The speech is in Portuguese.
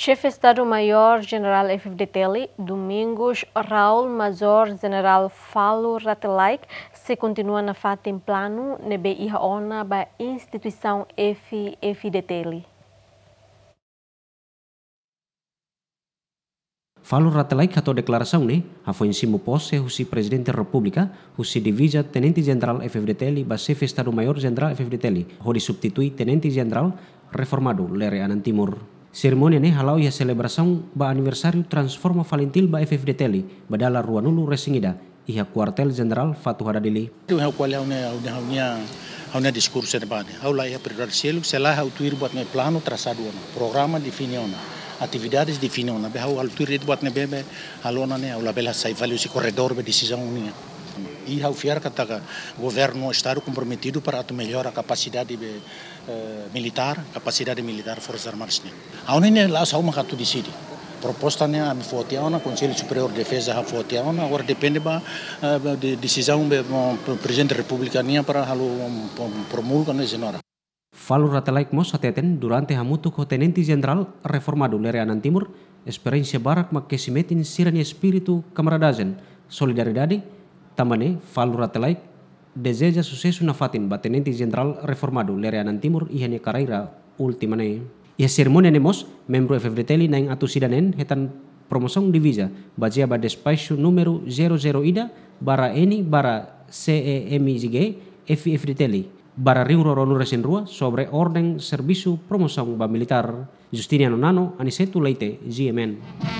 Chefe Estado-Maior General Efif Deteli, Domingos Raul Major General Falo Ratelaik se continua na fata em plano nebe iha ona instituição Efi Deteli. Falo Ratelaik sua declaração né, a foi em cima posse husi Presidente da República, si divisa Tenente General Efif Deteli ba Chefe Estado-Maior General Efif Deteli, hori substitui Tenente General reformado Lere Anantimur. Timur. Sermon ini halau e a ya ba aniversário transforma Valentil ba Teli, badala Ruanulu Resingida, e kuartel jenderal general Fatu Haradili. Eu não qual é a minha ao na discurso de bane Hau lah é prioridade selo selah hau tuir buat nea plano traçado ona programa definiona, ona definiona. definido ona be ao buat nea bebe halona nea, hau la bela sai koridor be decisão unia e ao fiar que tá, o governo está comprometido para melhorar a capacidade eh, militar, capacidade militar forças armadas. A única lá só uma que decide. Proposta né a fotiana, Conselho Superior de Defesa a fotiana, agora depende da eh, de decisão do presidente da República né para promulgar né senhora. Falo ratalaik mos ateten durante a hamutuk o tenente general reformado Lereanan Timur, experiência barak mete sirani espírito camaradagem solidariedade tamane faluratelai deseja sucesso na fatin batenente jenderal reformado lereanan timur ihane karaira ultimane ia ya ceremonia nemos membro FFDTL na atu sidanen hetan promosong divisa bajia ba despaisu numero 00 ida bara eni bara CEMIG Fritelli. Bara riuro ronu rua sobre orden servisu promosong ba militar Justiniano Nano anisetu leite GMN.